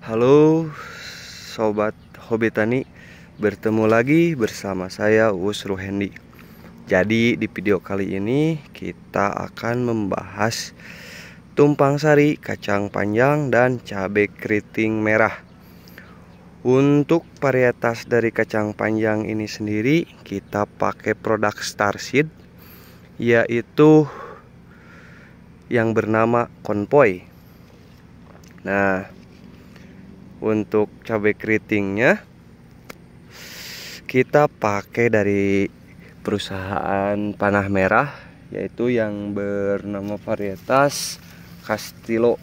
Halo sobat hobi tani bertemu lagi bersama saya Uus Hendi Jadi di video kali ini kita akan membahas tumpang sari, kacang panjang dan cabai keriting merah. Untuk varietas dari kacang panjang ini sendiri kita pakai produk Starseed yaitu yang bernama Konpoi Nah, untuk cabai keritingnya kita pakai dari perusahaan panah merah yaitu yang bernama varietas Castillo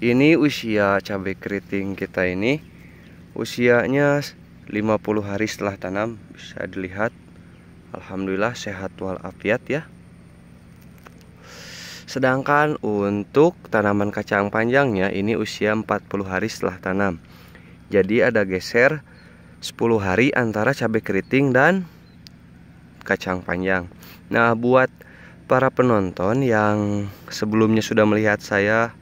ini usia cabai keriting kita ini usianya 50 hari setelah tanam bisa dilihat Alhamdulillah sehat walafiat ya Sedangkan untuk tanaman kacang panjangnya ini usia 40 hari setelah tanam. Jadi ada geser 10 hari antara cabai keriting dan kacang panjang. Nah, buat para penonton yang sebelumnya sudah melihat saya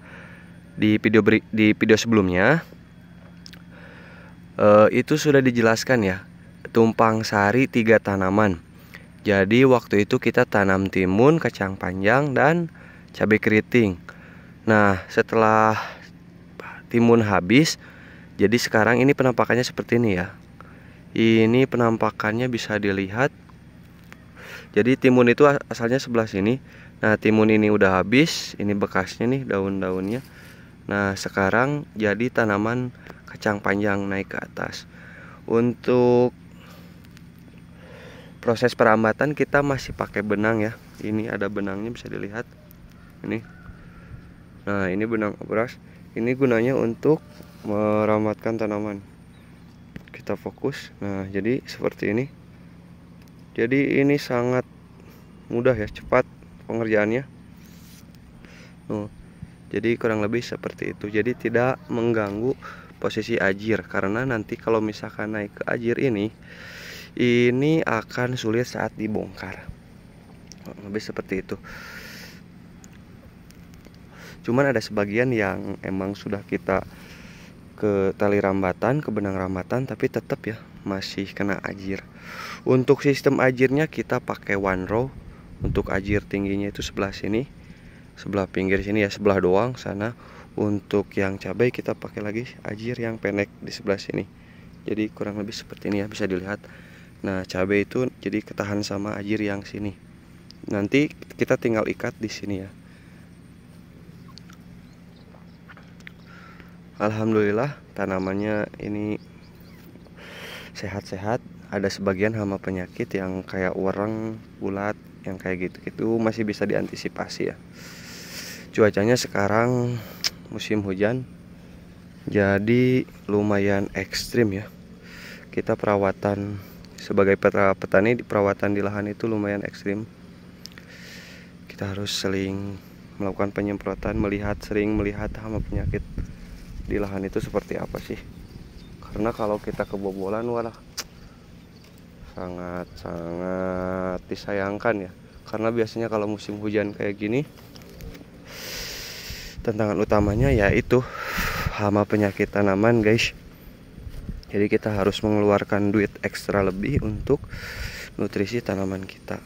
di video beri, di video sebelumnya eh, itu sudah dijelaskan ya. Tumpang sari tiga tanaman. Jadi waktu itu kita tanam timun, kacang panjang dan cabai keriting nah setelah timun habis jadi sekarang ini penampakannya seperti ini ya ini penampakannya bisa dilihat jadi timun itu asalnya sebelah sini nah timun ini udah habis ini bekasnya nih daun-daunnya nah sekarang jadi tanaman kacang panjang naik ke atas untuk proses perambatan kita masih pakai benang ya ini ada benangnya bisa dilihat ini nah ini benang obras ini gunanya untuk meramatkan tanaman kita fokus nah jadi seperti ini jadi ini sangat mudah ya cepat pengerjaannya Tuh. jadi kurang lebih seperti itu jadi tidak mengganggu posisi ajir karena nanti kalau misalkan naik ke ajir ini ini akan sulit saat dibongkar lebih seperti itu cuman ada sebagian yang emang sudah kita ke tali rambatan ke benang rambatan tapi tetap ya masih kena ajir untuk sistem ajirnya kita pakai one row untuk ajir tingginya itu sebelah sini sebelah pinggir sini ya sebelah doang sana untuk yang cabai kita pakai lagi ajir yang pendek di sebelah sini jadi kurang lebih seperti ini ya bisa dilihat nah cabai itu jadi ketahan sama ajir yang sini nanti kita tinggal ikat di sini ya Alhamdulillah tanamannya ini sehat-sehat ada sebagian hama penyakit yang kayak orang ulat yang kayak gitu-gitu masih bisa diantisipasi ya cuacanya sekarang musim hujan jadi lumayan ekstrim ya kita perawatan sebagai petani perawatan di lahan itu lumayan ekstrim kita harus seling melakukan penyemprotan melihat sering melihat hama penyakit di lahan itu seperti apa sih karena kalau kita kebobolan walah sangat sangat disayangkan ya karena biasanya kalau musim hujan kayak gini tantangan utamanya yaitu hama penyakit tanaman guys jadi kita harus mengeluarkan duit ekstra lebih untuk nutrisi tanaman kita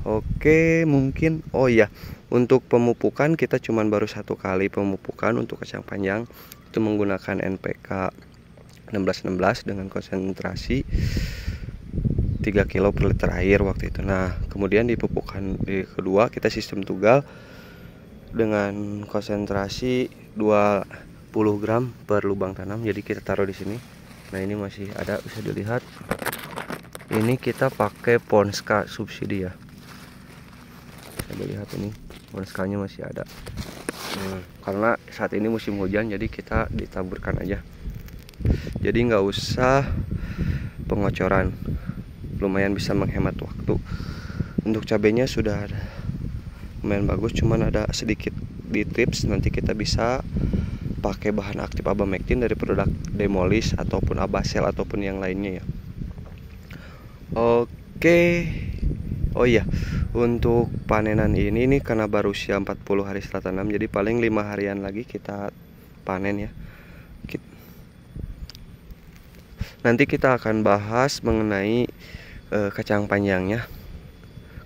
Oke mungkin oh iya untuk pemupukan kita cuman baru satu kali pemupukan untuk kacang panjang itu menggunakan NPK 1616 dengan konsentrasi 3 kilo per liter air waktu itu nah kemudian di pupukan di kedua kita sistem tunggal dengan konsentrasi 20 gram per lubang tanam jadi kita taruh di sini nah ini masih ada bisa dilihat ini kita pakai Ponska subsidi ya coba lihat ini bonskalnya masih ada hmm, karena saat ini musim hujan jadi kita ditaburkan aja jadi nggak usah pengocoran lumayan bisa menghemat waktu untuk cabenya sudah ada lumayan bagus cuman ada sedikit di tips nanti kita bisa pakai bahan aktif abamectin dari produk demolis ataupun abasel ataupun yang lainnya ya oke okay. Oh iya, untuk panenan ini nih karena baru usia 40 hari setelah tanam, jadi paling lima harian lagi kita panen ya. Nanti kita akan bahas mengenai e, kacang panjangnya,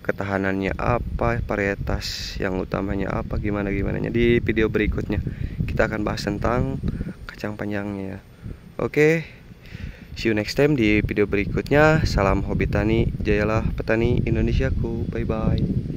ketahanannya apa, varietas yang utamanya apa, gimana gimana Di video berikutnya kita akan bahas tentang kacang panjangnya. Oke. See you next time di video berikutnya. Salam hobi tani, jayalah petani Indonesiaku. Bye bye.